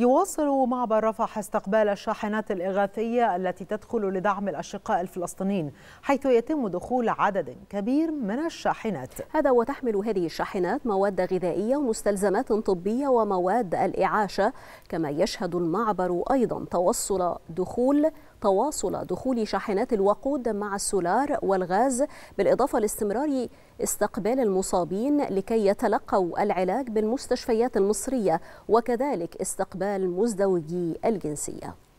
يواصل معبر رفح استقبال الشاحنات الإغاثية التي تدخل لدعم الأشقاء الفلسطينيين حيث يتم دخول عدد كبير من الشاحنات هذا وتحمل هذه الشاحنات مواد غذائية ومستلزمات طبية ومواد الإعاشة كما يشهد المعبر أيضا توصل دخول تواصل دخول شاحنات الوقود مع السولار والغاز بالإضافة لاستمرار استقبال المصابين لكي يتلقوا العلاج بالمستشفيات المصرية وكذلك استقبال مزدوجي الجنسية